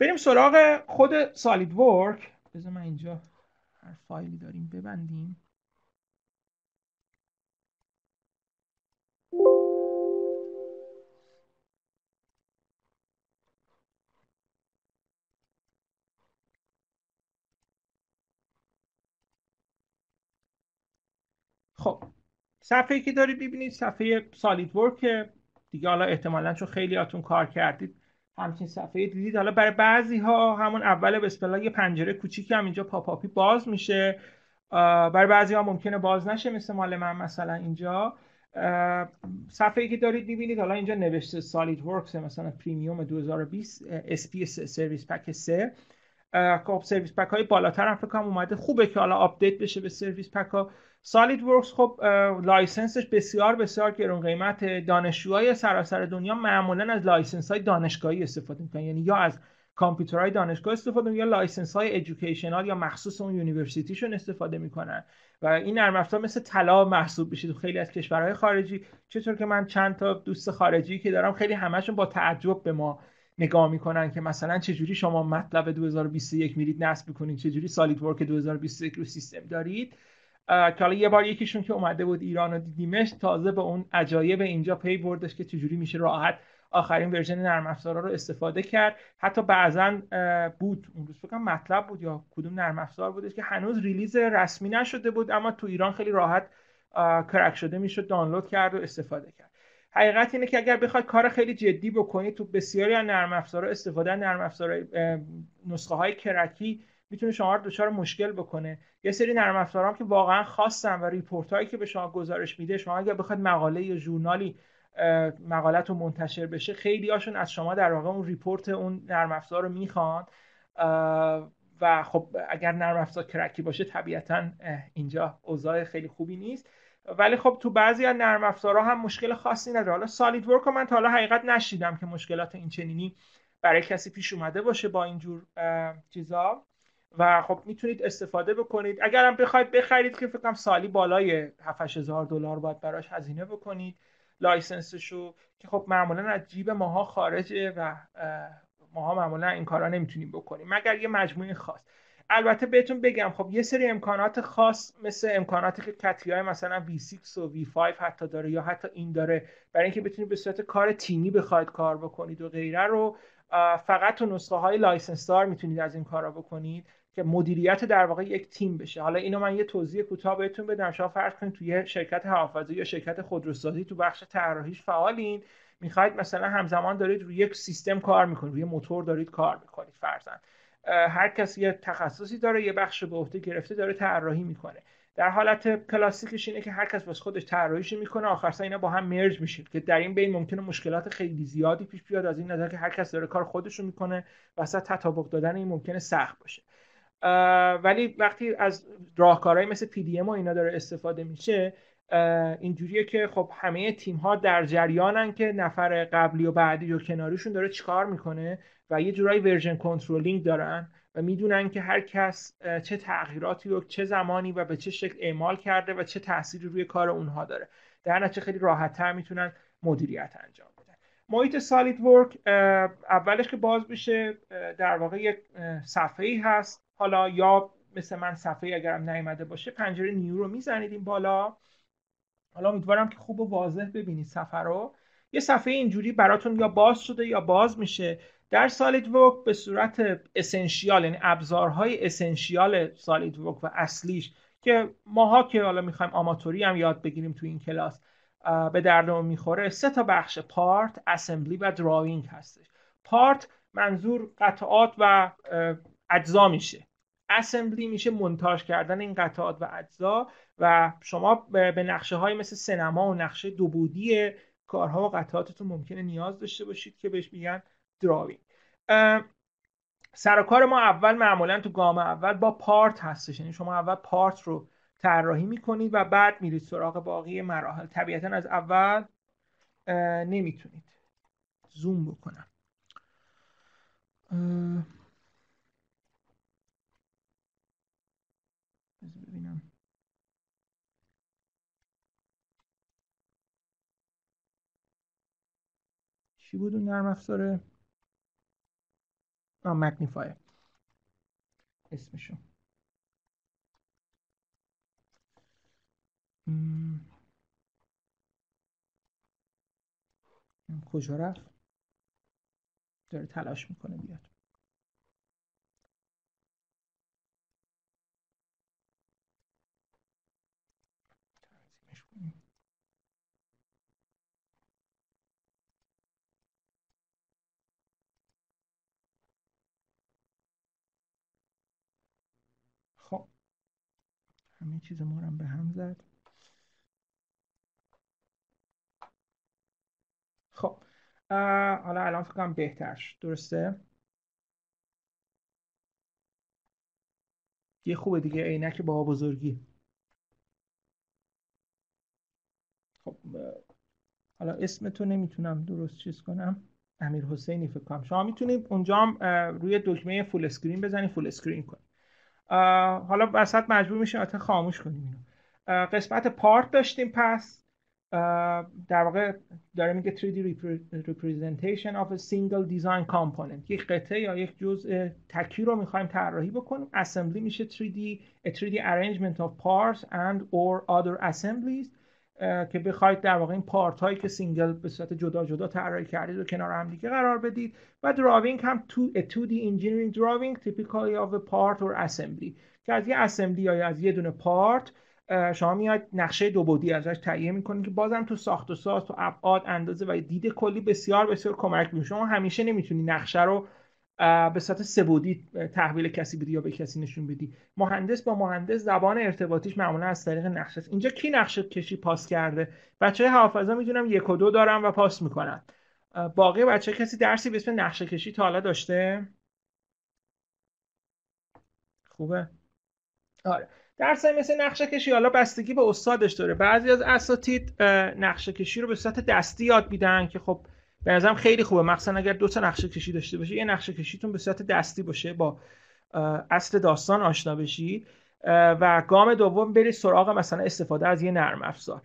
بریم سراغ خود سالید ورک بذار من اینجا هر فایلی داریم ببندیم خب صفحه که دارید ببینید صفحه سالید ورک دیگه حالا احتمالا چون خیلی آتون کار کردید همچین صفحه دیدید حالا برای بعضی ها همون اول به یه پنجره کوچیکی هم اینجا پاپاپی باز میشه برای بعضی ها ممکنه باز نشه مثل مال من مثلا اینجا صفحه ای که دارید میبینید حالا اینجا نوشته سالید ورکس مثلا پریمیوم 2020 SP سرویس پک 3 خب سرویس پک های بالاتر هم فکر اومده خوبه که حالا آپدیت بشه به سرویس پک ها سالید ورکس خب لایسنسش بسیار بسیار گرون قیمت دانشجوهای سراسر دنیا معمولا از لایسنس های دانشگاهی استفاده میکنن یعنی یا از کامپیوترهای دانشگاه استفاده میکنن یا لایسنس های ادویکیشنال یا مخصوص اون یونیورسیتیشون استفاده میکنن و این نرم مثل طلا محسوب میشه تو خیلی از کشورهای خارجی چطور که من چند تا دوست خارجی که دارم خیلی همشون با تعجب به ما نگاه میکنن که مثلا چجوری شما مطلب 2021 میرید نصب میکنید چجوری سالید ورک 2021 رو سیستم دارید که یه بار یکیشون که اومده بود ایران و دیدیمش تازه به اون عجایب اینجا پی بردش که چجوری میشه راحت آخرین ورژن نرم افزارا رو استفاده کرد حتی بعضا بود اون روز فکر مطلب بود یا کدوم نرم افزار بودش که هنوز ریلیز رسمی نشده بود اما تو ایران خیلی راحت کرک شده میشد دانلود کرد و استفاده کرد حقیقت اینه که اگر بخواد کار خیلی جدی بکنی تو بسیاری از نرم استفاده نرم نسخه های کرکی میتونه شما رو دچار مشکل بکنه یه سری نرم افزارام که واقعا خواستم و ریپورت هایی که به شما گزارش میده شما اگر بخواید مقاله یا ژورنالی مقالت رو منتشر بشه خیلی هاشون از شما در واقع اون ریپورت اون نرم افزار رو میخوان و خب اگر نرم افزار کرکی باشه طبیعتا اینجا اوضاع خیلی خوبی نیست ولی خب تو بعضی از نرم ها هم مشکل خاصی نداره حالا سالید ورک من تا حالا حقیقت نشیدم که مشکلات این چنینی برای کسی پیش اومده باشه با اینجور چیزا و خب میتونید استفاده بکنید اگرم بخواید بخرید که فکرم سالی بالای 7 هزار دلار باید براش هزینه بکنید لایسنسشو که خب معمولا از جیب ماها خارجه و ماها معمولا این کارا نمیتونیم بکنیم مگر یه مجموعه خاص البته بهتون بگم خب یه سری امکانات خاص مثل امکاناتی که کتری های مثلا V6 و V5 حتی داره یا حتی این داره برای اینکه بتونید به صورت کار تیمی بخواید کار بکنید و غیره رو فقط تو نسخه های لایسنس دار میتونید از این کارا بکنید که مدیریت در واقع یک تیم بشه حالا اینو من یه توضیح کوتاه بهتون بدم شما فرض کنید توی شرکت حافظه یا شرکت خودروسازی تو بخش طراحیش فعالین میخواید مثلا همزمان دارید روی یک سیستم کار میکنید روی موتور دارید کار میکنید فرضاً هر کسی یه تخصصی داره یه بخش به عهده گرفته داره طراحی میکنه در حالت کلاسیکش اینه که هر کس واسه خودش طراحیش میکنه آخر سر اینا با هم مرج میشه که در این بین ممکنه مشکلات خیلی زیادی پیش بیاد از این نظر که هر کس داره کار خودش رو میکنه وسط تطابق دادن این ممکنه سخت باشه ولی وقتی از راهکارهایی مثل پی دی ام و اینا داره استفاده میشه اینجوریه که خب همه تیم ها در جریانن که نفر قبلی و بعدی و کناریشون داره چیکار میکنه و یه جورایی ورژن کنترلینگ دارن و میدونن که هر کس چه تغییراتی رو چه زمانی و به چه شکل اعمال کرده و چه تاثیری روی کار اونها داره در نتیجه خیلی راحتتر میتونن مدیریت انجام بدن محیط سالید ورک اولش که باز میشه در واقع یک صفحه ای هست حالا یا مثل من صفحه اگرم نیامده باشه پنجره نیو رو میزنید این بالا حالا امیدوارم که خوب و واضح ببینید صفحه رو یه صفحه اینجوری براتون یا باز شده یا باز میشه در سالید ورک به صورت اسنشیال یعنی ابزارهای اسنشیال سالید ورک و اصلیش که ماها که حالا میخوایم آماتوری هم یاد بگیریم تو این کلاس به دردمون میخوره سه تا بخش پارت، اسمبلی و دراوینگ هستش پارت منظور قطعات و اجزا میشه اسمبلی میشه منتاج کردن این قطعات و اجزا و شما به نقشه های مثل سینما و نقشه دوبودی کارها و قطعاتتون ممکنه نیاز داشته باشید که بهش میگن دراوینگ سرکار ما اول معمولا تو گام اول با پارت هستش یعنی شما اول پارت رو طراحی میکنید و بعد میرید سراغ باقی مراحل طبیعتا از اول نمیتونید زوم بکنم چی بود اون نرم افزاره آه مگنیفایر اسمشون کجا رفت داره تلاش میکنه بیاد همه چیز ما هم به هم زد خب حالا الان فکر کنم بهتر درسته یه خوبه دیگه عینک با بزرگی خب حالا تو نمیتونم درست چیز کنم امیر حسینی فکر کنم شما میتونید اونجا روی دکمه فول اسکرین بزنید فول اسکرین کنید حالا وسط مجبور میشه البته خاموش کنیم اینو قسمت پارت داشتیم پس در واقع داره میگه 3D representation of a single design component یک قطعه یا یک جزء تکی رو میخوایم طراحی بکنیم assembly میشه 3D a 3D arrangement of parts and or other assemblies که بخواید در واقع این پارت هایی که سینگل به صورت جدا جدا طراحی کردید و کنار هم دیگه قرار بدید و دراوینگ هم تو تو دی انجینیرینگ دراوینگ تیپیکالی اف پارت اور اسمبلی که از یه اسمبلی یا از یه دونه پارت شما میاد نقشه دو بودی ازش تهیه میکنید که بازم تو ساخت و ساز تو ابعاد اندازه و دید کلی بسیار بسیار کمک میکنه شما همیشه نمیتونی نقشه رو به صورت سبودی تحویل کسی بدی یا به کسی نشون بدی مهندس با مهندس زبان ارتباطیش معمولا از طریق نقشه اینجا کی نقشه کشی پاس کرده بچه حافظا میدونم یک و دو دارم و پاس میکنن باقی بچه کسی درسی به اسم نقشه کشی تا حالا داشته خوبه آره درس مثل نقشه کشی حالا بستگی به استادش داره بعضی از اساتید نقشه کشی رو به صورت دستی یاد میدن که خب به نظرم خیلی خوبه مخصوصا اگر دو تا نقشه کشی داشته باشی یه نقشه کشیتون به صورت دستی باشه با اصل داستان آشنا بشید و گام دوم برید سراغ مثلا استفاده از یه نرم افزار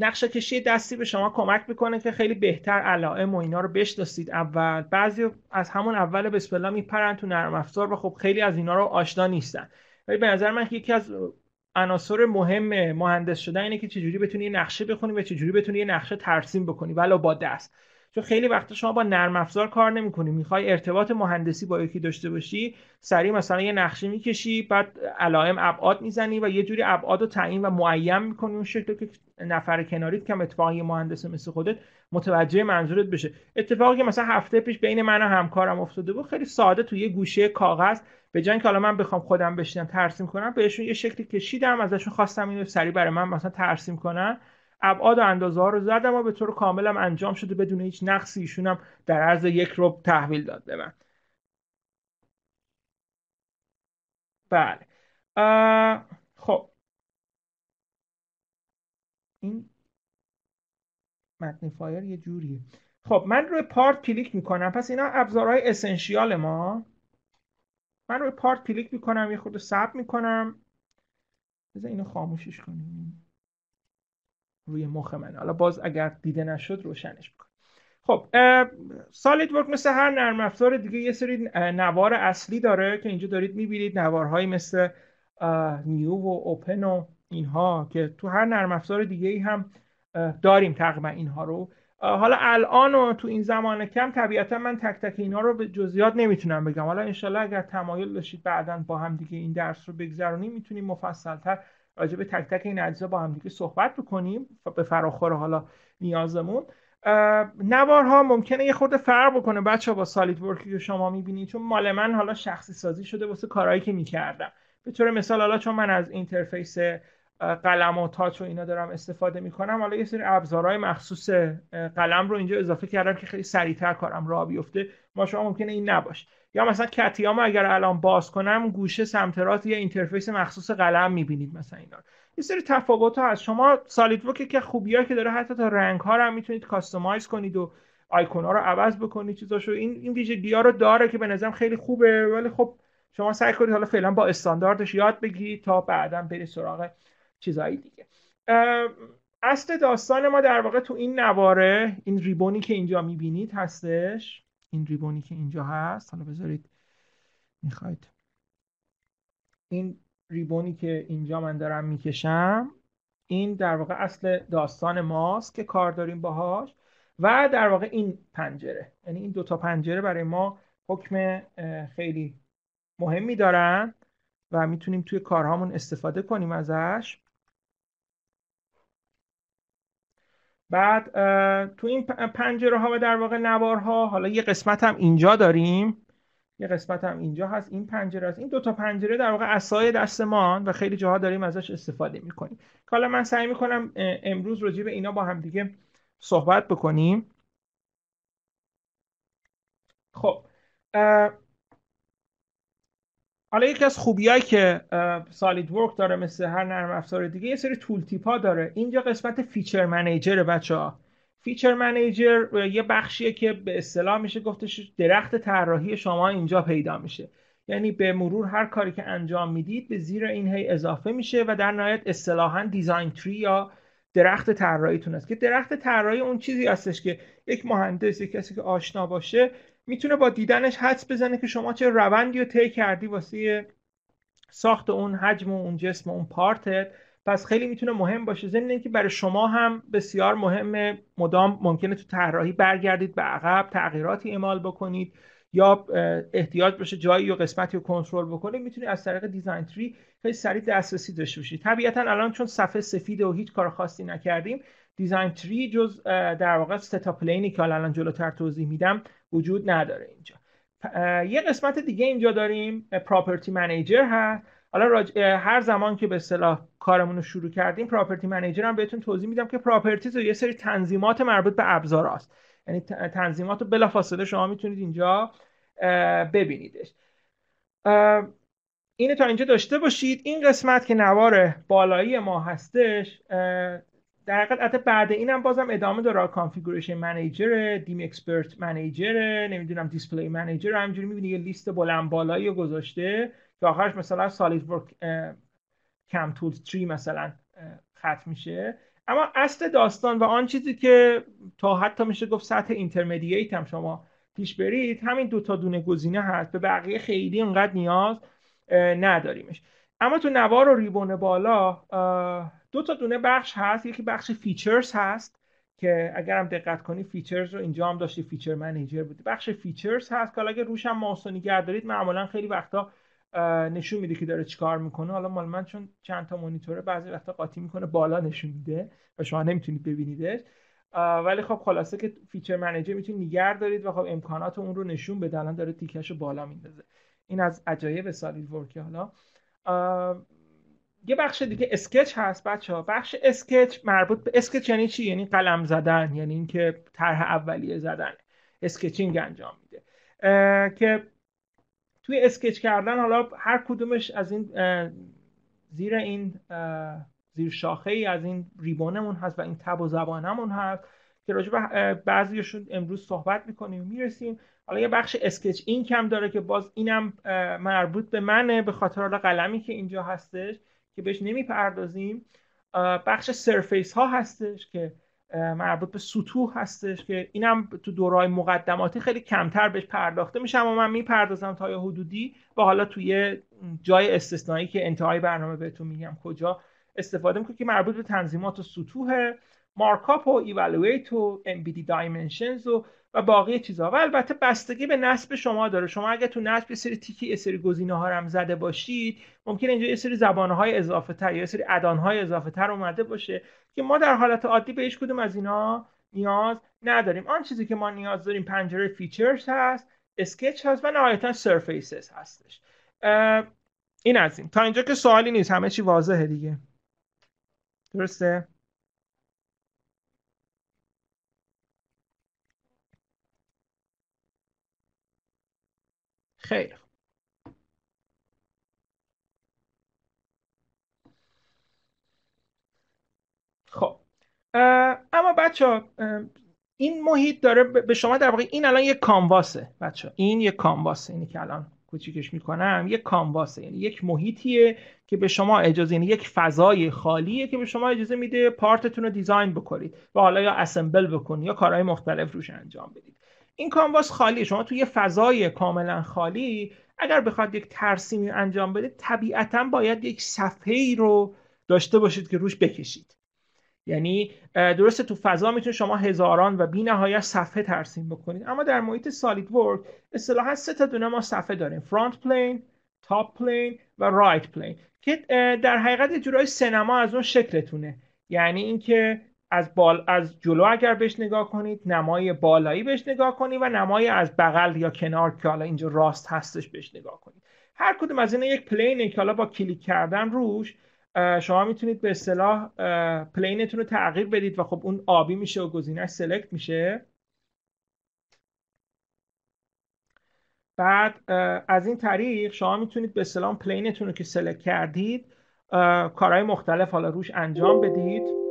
نقشه کشی دستی به شما کمک میکنه که خیلی بهتر علائم و اینا رو بشناسید اول بعضی از همون اول بسم الله میپرن تو نرم افزار و خب خیلی از اینا رو آشنا نیستن ولی به نظر من یکی از عناصر مهم مهندس شدن اینه که چجوری بتونی یه نقشه بخونی و چجوری بتونی یه نقشه ترسیم بکنی ولا با دست چون خیلی وقتا شما با نرم افزار کار نمیکنی میخوای ارتباط مهندسی با یکی داشته باشی سریع مثلا یه نقشه میکشی بعد علائم ابعاد میزنی و یه جوری ابعاد رو تعیین و معیم میکنی اون شکل که نفر کناریت کم اتفاقی مهندس مثل خودت متوجه منظورت بشه اتفاقی که مثلا هفته پیش بین من و همکارم افتاده بود خیلی ساده تو یه گوشه کاغذ به جای که حالا من بخوام خودم بشینم ترسیم کنم بهشون یه شکلی کشیدم ازشون خواستم اینو سری برای من مثلا ترسیم کنن ابعاد و اندازه ها رو زدم و به طور کامل هم انجام شده بدون هیچ نقصی ایشون هم در عرض یک رو تحویل داد به من بله خب این مگنیفایر یه جوریه خب من روی پارت کلیک میکنم پس اینا ابزارهای اسنشیال ما من روی پارت کلیک میکنم یه خود سب میکنم بذار اینو خاموشش کنیم روی مخ من حالا باز اگر دیده نشد روشنش بکن خب سالید ورک مثل هر نرم افزار دیگه یه سری نوار اصلی داره که اینجا دارید میبینید نوارهایی مثل نیو و اوپن و اینها که تو هر نرم افزار دیگه ای هم داریم تقریبا اینها رو حالا الان و تو این زمان کم طبیعتا من تک تک اینها رو به جزئیات نمیتونم بگم حالا انشالله اگر تمایل داشتید بعدا با هم دیگه این درس رو بگذرونیم میتونیم مفصلتر راجع به تک تک این اجزا با هم دیگه صحبت بکنیم به فراخور حالا نیازمون نوارها ممکنه یه خورده فرق بکنه بچه با سالید ورکی که شما میبینید چون مال من حالا شخصی سازی شده واسه کارهایی که میکردم به طور مثال حالا چون من از اینترفیس قلم و تاچ و اینا دارم استفاده میکنم حالا یه سری ابزارهای مخصوص قلم رو اینجا اضافه کردم که خیلی سریعتر کارم راه بیفته ما شما ممکنه این نباشه یا مثلا کتیام اگر الان باز کنم گوشه سمت راست یه اینترفیس مخصوص قلم میبینید مثلا اینا یه سری تفاوت ها هست شما سالید ورک که خوبیایی که داره حتی تا رنگ ها رو میتونید کاستماایز کنید و آیکون ها رو عوض بکنید چیزاشو این این ویژگی ها رو داره که به نظرم خیلی خوبه ولی خب شما سعی کنید حالا فعلا با استانداردش یاد بگیرید تا بعدا برید سراغ چیزهای دیگه اصل داستان ما در واقع تو این نواره این ریبونی که اینجا میبینید هستش این ریبونی که اینجا هست حالا بذارید میخواید این ریبونی که اینجا من دارم میکشم این در واقع اصل داستان ماست که کار داریم باهاش و در واقع این پنجره یعنی این دوتا پنجره برای ما حکم خیلی مهمی دارن و میتونیم توی کارهامون استفاده کنیم ازش بعد تو این پنجره ها و در واقع نوارها حالا یه قسمت هم اینجا داریم یه قسمت هم اینجا هست این پنجره است این دو تا پنجره در واقع اسای دستمان و خیلی جاها داریم ازش استفاده میکنیم حالا من سعی میکنم امروز راجع به اینا با هم دیگه صحبت بکنیم خب حالا یکی از خوبیایی که سالید ورک داره مثل هر نرم افزار دیگه یه سری تول ها داره اینجا قسمت فیچر منیجر بچه ها فیچر منیجر یه بخشیه که به اصطلاح میشه گفتش درخت طراحی شما اینجا پیدا میشه یعنی به مرور هر کاری که انجام میدید به زیر این هی اضافه میشه و در نهایت اصطلاحا دیزاین تری یا درخت طراحیتون است که درخت طراحی اون چیزی هستش که یک مهندس یک کسی که آشنا باشه میتونه با دیدنش حدس بزنه که شما چه روندی رو طی کردی واسه ساخت اون حجم و اون جسم و اون پارتت پس خیلی میتونه مهم باشه ضمن اینکه برای شما هم بسیار مهمه مدام ممکنه تو طراحی برگردید به عقب تغییراتی اعمال بکنید یا احتیاج باشه جایی و قسمتی رو کنترل بکنید میتونید از طریق دیزاین تری خیلی سریع دسترسی داشته باشید طبیعتا الان چون صفحه سفید و هیچ کار خاصی نکردیم دیزاین تری جز در واقع سه پلینی که الان جلوتر توضیح میدم وجود نداره اینجا یه قسمت دیگه اینجا داریم پراپرتی منیجر هست حالا هر زمان که به اصطلاح کارمون رو شروع کردیم پراپرتی منیجر هم بهتون توضیح میدم که پراپرتیز یه سری تنظیمات مربوط به ابزار است یعنی تنظیمات رو بلافاصله شما میتونید اینجا ببینیدش اینه تا اینجا داشته باشید این قسمت که نوار بالایی ما هستش در حقیقت بعد اینم بازم ادامه داره کانفیگوریشن منیجر دیم اکسپرت منیجر نمیدونم دیسپلی منیجر همینجوری میبینی یه لیست بلند بالایی گذاشته که آخرش مثلا سالید ورک کم تولز 3 مثلا ختم میشه اما اصل داستان و آن چیزی که تا حتی میشه گفت سطح اینترمدییت هم شما پیش برید همین دو تا دونه گزینه هست به بقیه خیلی اونقدر نیاز نداریمش اما تو نوار و ریبون بالا دو تا دونه بخش هست یکی بخش فیچرز هست که اگر هم دقت کنی فیچرز رو اینجا هم داشتی فیچر منیجر بود بخش فیچرز هست که اگر روش هم ماوس دارید معمولا خیلی وقتا نشون میده که داره چیکار میکنه حالا مال من چون چند تا مانیتوره بعضی وقتا قاطی میکنه بالا نشون میده و شما نمیتونید ببینیدش ولی خب خلاصه که فیچر منیجر میتونید نگه دارید و خب امکانات اون رو نشون بده الان داره تیکش رو بالا میندازه این از عجایب سالید ورک حالا یه بخش دیگه اسکچ هست بچه ها بخش اسکچ مربوط به اسکچ یعنی چی یعنی قلم زدن یعنی اینکه طرح اولیه زدن اسکچینگ انجام میده که توی اسکچ کردن حالا هر کدومش از این زیر این زیر شاخه ای از این ریبونمون هست و این تب و زبانمون هست که راجع به بعضیشون امروز صحبت میکنیم میرسیم حالا یه بخش اسکچ این کم داره که باز اینم مربوط به منه به خاطر حالا قلمی که اینجا هستش که بهش نمیپردازیم بخش سرفیس ها هستش که مربوط به سطوح هستش که اینم تو دورای مقدماتی خیلی کمتر بهش پرداخته میشم اما من میپردازم تا یه حدودی و حالا توی جای استثنایی که انتهای برنامه بهتون میگم کجا استفاده میکنم که مربوط به تنظیمات و سطوحه مارکاپ و ایوالویت و امبیدی دایمنشنز و باقی چیزا و البته بستگی به نصب شما داره شما اگه تو نصب یه سری تیکی یه سری گزینه ها هم زده باشید ممکن اینجا یه سری زبان‌های های اضافه تر یه سری ادان های اضافه تر اومده باشه که ما در حالت عادی به هیچ کدوم از اینا نیاز نداریم آن چیزی که ما نیاز داریم پنجره فیچرز هست اسکچ هست و نهایتا سرفیسز هستش این از این تا اینجا که سوالی نیست همه چی واضحه دیگه درسته خیلی خب اما بچه این محیط داره به شما در واقع این الان یک کانواسه بچه این یه کانواسه اینی که الان کوچیکش میکنم یک کانواسه یعنی یک محیطیه که به شما اجازه یعنی یک فضای خالیه که به شما اجازه میده پارتتون رو دیزاین بکنید و حالا یا اسمبل بکنید یا کارهای مختلف روش انجام بدید این کانواس خالی شما توی یه فضای کاملا خالی اگر بخواد یک ترسیمی انجام بده طبیعتا باید یک صفحه ای رو داشته باشید که روش بکشید یعنی درسته تو فضا میتونید شما هزاران و بی نهایت صفحه ترسیم بکنید اما در محیط سالید ورک اصطلاحا سه تا دونه ما صفحه داریم فرانت پلین تاپ پلین و رایت پلین که در حقیقت جورای سینما از اون شکلتونه یعنی اینکه از, بال... از جلو اگر بهش نگاه کنید نمای بالایی بهش نگاه کنید و نمای از بغل یا کنار که حالا اینجا راست هستش بهش نگاه کنید هر کدوم از این یک پلینه که حالا با کلیک کردن روش شما میتونید به اصطلاح پلینتون رو تغییر بدید و خب اون آبی میشه و گزینش سلکت میشه بعد از این طریق شما میتونید به اصطلاح پلینتون رو که سلکت کردید کارهای مختلف حالا روش انجام بدید